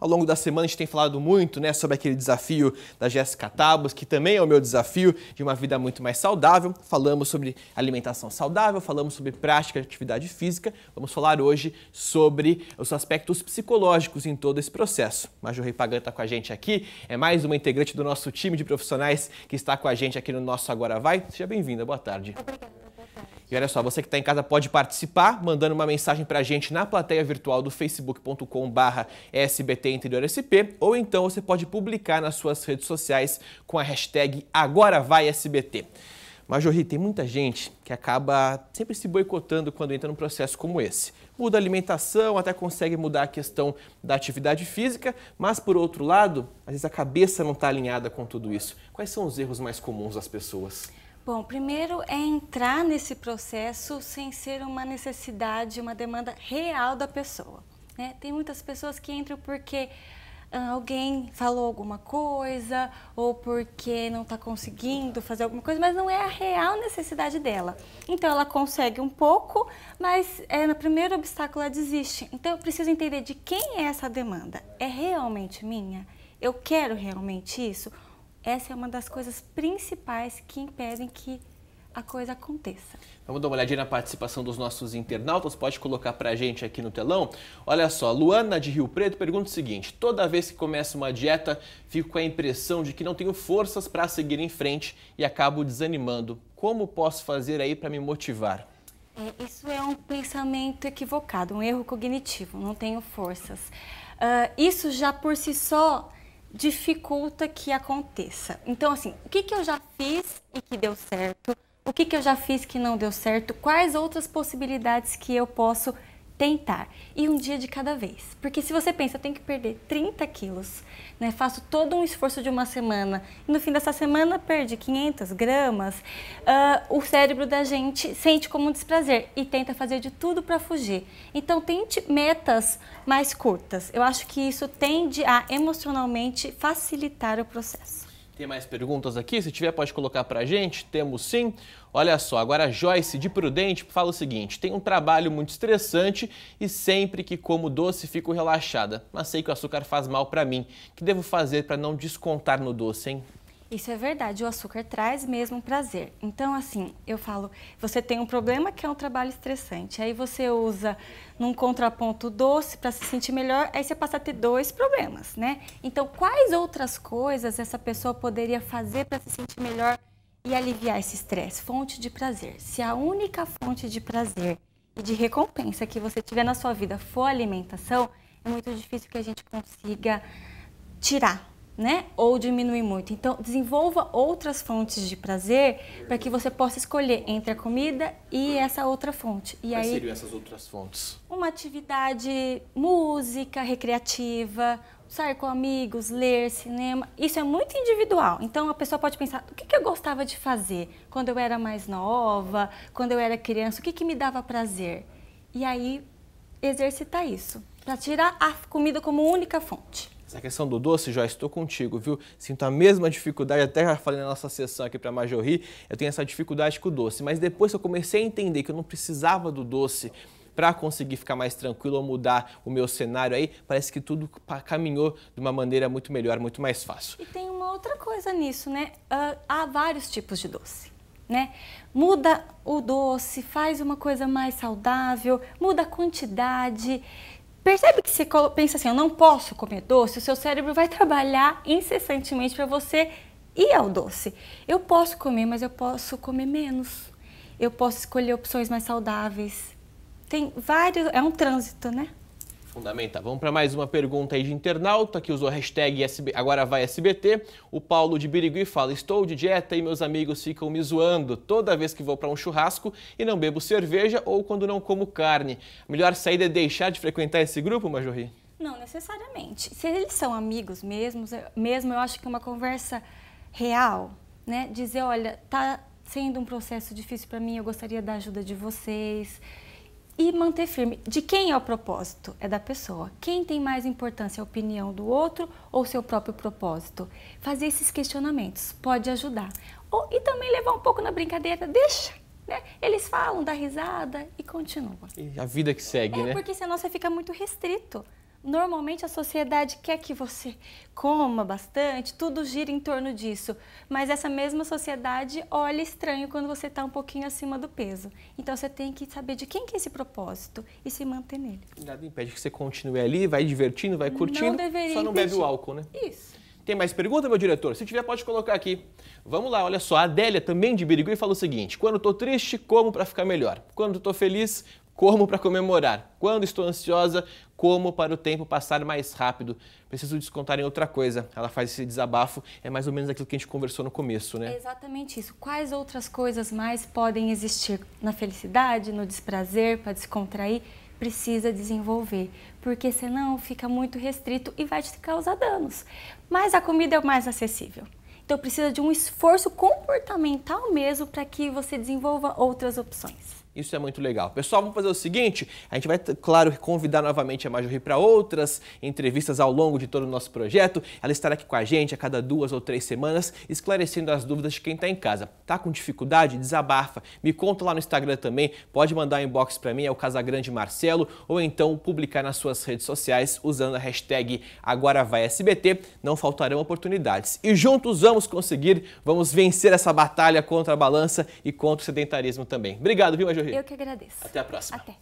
Ao longo da semana a gente tem falado muito né, sobre aquele desafio da Jéssica Tabos, que também é o meu desafio de uma vida muito mais saudável. Falamos sobre alimentação saudável, falamos sobre prática de atividade física. Vamos falar hoje sobre os aspectos psicológicos em todo esse processo. Major Rei Pagan está com a gente aqui, é mais uma integrante do nosso time de profissionais que está com a gente aqui no nosso Agora Vai. Seja bem-vinda, boa tarde. Obrigada. E olha só, você que está em casa pode participar mandando uma mensagem para a gente na plateia virtual do facebook.com barra sbtinteriorsp ou então você pode publicar nas suas redes sociais com a hashtag AgoraVaiSBT. Majorri, tem muita gente que acaba sempre se boicotando quando entra num processo como esse. Muda a alimentação, até consegue mudar a questão da atividade física, mas por outro lado, às vezes a cabeça não está alinhada com tudo isso. Quais são os erros mais comuns das pessoas? Bom, primeiro é entrar nesse processo sem ser uma necessidade, uma demanda real da pessoa. Né? Tem muitas pessoas que entram porque ah, alguém falou alguma coisa ou porque não está conseguindo fazer alguma coisa, mas não é a real necessidade dela. Então ela consegue um pouco, mas é, no primeiro obstáculo ela desiste. Então eu preciso entender de quem é essa demanda. É realmente minha? Eu quero realmente isso? essa é uma das coisas principais que impedem que a coisa aconteça. Vamos dar uma olhadinha na participação dos nossos internautas. Pode colocar para a gente aqui no telão. Olha só, Luana de Rio Preto pergunta o seguinte: toda vez que começo uma dieta, fico com a impressão de que não tenho forças para seguir em frente e acabo desanimando. Como posso fazer aí para me motivar? É, isso é um pensamento equivocado, um erro cognitivo. Não tenho forças. Uh, isso já por si só dificulta que aconteça. Então, assim, o que, que eu já fiz e que deu certo? O que, que eu já fiz que não deu certo? Quais outras possibilidades que eu posso tentar. E um dia de cada vez. Porque se você pensa, eu tenho que perder 30 quilos, né? faço todo um esforço de uma semana, e no fim dessa semana perde 500 gramas, uh, o cérebro da gente sente como um desprazer e tenta fazer de tudo para fugir. Então, tente metas mais curtas. Eu acho que isso tende a emocionalmente facilitar o processo. Tem mais perguntas aqui? Se tiver, pode colocar para a gente. Temos sim. Olha só, agora a Joyce de Prudente fala o seguinte: tem um trabalho muito estressante e sempre que como doce fico relaxada, mas sei que o açúcar faz mal para mim. O que devo fazer para não descontar no doce, hein? Isso é verdade, o açúcar traz mesmo prazer. Então, assim, eu falo, você tem um problema que é um trabalho estressante, aí você usa num contraponto doce para se sentir melhor, aí você passa a ter dois problemas, né? Então, quais outras coisas essa pessoa poderia fazer para se sentir melhor e aliviar esse estresse? Fonte de prazer. Se a única fonte de prazer e de recompensa que você tiver na sua vida for alimentação, é muito difícil que a gente consiga tirar né? Ou diminui muito. Então, desenvolva outras fontes de prazer para que você possa escolher entre a comida e essa outra fonte. E Quais aí, seriam essas outras fontes? Uma atividade música, recreativa, sair com amigos, ler, cinema. Isso é muito individual. Então, a pessoa pode pensar, o que, que eu gostava de fazer quando eu era mais nova, quando eu era criança, o que, que me dava prazer? E aí, exercitar isso, para tirar a comida como única fonte. Essa questão do doce, já estou contigo, viu? Sinto a mesma dificuldade, até já falei na nossa sessão aqui para Majorri, eu tenho essa dificuldade com o doce. Mas depois que eu comecei a entender que eu não precisava do doce para conseguir ficar mais tranquilo ou mudar o meu cenário aí, parece que tudo caminhou de uma maneira muito melhor, muito mais fácil. E tem uma outra coisa nisso, né? Uh, há vários tipos de doce. Né? Muda o doce, faz uma coisa mais saudável, muda a quantidade. Percebe que você pensa assim, eu não posso comer doce, o seu cérebro vai trabalhar incessantemente para você ir ao doce. Eu posso comer, mas eu posso comer menos. Eu posso escolher opções mais saudáveis. Tem vários, é um trânsito, né? Fundamental. Vamos para mais uma pergunta aí de internauta que usou a hashtag SB, agora vai SBT. O Paulo de Birigui fala: Estou de dieta e meus amigos ficam me zoando toda vez que vou para um churrasco e não bebo cerveja ou quando não como carne. A melhor saída é deixar de frequentar esse grupo, Majorri? Não necessariamente. Se eles são amigos mesmos, mesmo eu acho que é uma conversa real, né? Dizer, olha, tá sendo um processo difícil para mim, eu gostaria da ajuda de vocês e manter firme. De quem é o propósito? É da pessoa. Quem tem mais importância, é a opinião do outro ou seu próprio propósito? Fazer esses questionamentos pode ajudar. Ou, e também levar um pouco na brincadeira, deixa. Né? Eles falam, dá risada e continua. E a vida que segue, é, né? Porque senão você fica muito restrito. Normalmente a sociedade quer que você coma bastante, tudo gira em torno disso, mas essa mesma sociedade olha estranho quando você está um pouquinho acima do peso. Então você tem que saber de quem que é esse propósito e se manter nele. Nada impede que você continue ali, vai divertindo, vai curtindo, não deveria só não impedir. bebe o álcool, né? Isso. Tem mais pergunta, meu diretor? Se tiver, pode colocar aqui. Vamos lá, olha só. A Adélia, também de Birigui, falou o seguinte: Quando estou triste, como para ficar melhor. Quando estou feliz, como para comemorar. Quando estou ansiosa, como para o tempo passar mais rápido. Preciso descontar em outra coisa. Ela faz esse desabafo, é mais ou menos aquilo que a gente conversou no começo, né? É exatamente isso. Quais outras coisas mais podem existir na felicidade, no desprazer, para descontrair? Precisa desenvolver, porque senão fica muito restrito e vai te causar danos. Mas a comida é o mais acessível. Então precisa de um esforço comportamental mesmo para que você desenvolva outras opções. Isso é muito legal. Pessoal, vamos fazer o seguinte: a gente vai, claro, convidar novamente a Majorri para outras entrevistas ao longo de todo o nosso projeto. Ela estará aqui com a gente a cada duas ou três semanas, esclarecendo as dúvidas de quem está em casa. Tá com dificuldade? Desabafa. Me conta lá no Instagram também. Pode mandar um inbox para mim, é o Casagrande Marcelo, ou então publicar nas suas redes sociais usando a hashtag AgoraVaiSBT. Não faltarão oportunidades. E juntos vamos conseguir, vamos vencer essa batalha contra a balança e contra o sedentarismo também. Obrigado, viu, Majorri? Eu que agradeço. Até a próxima. Até.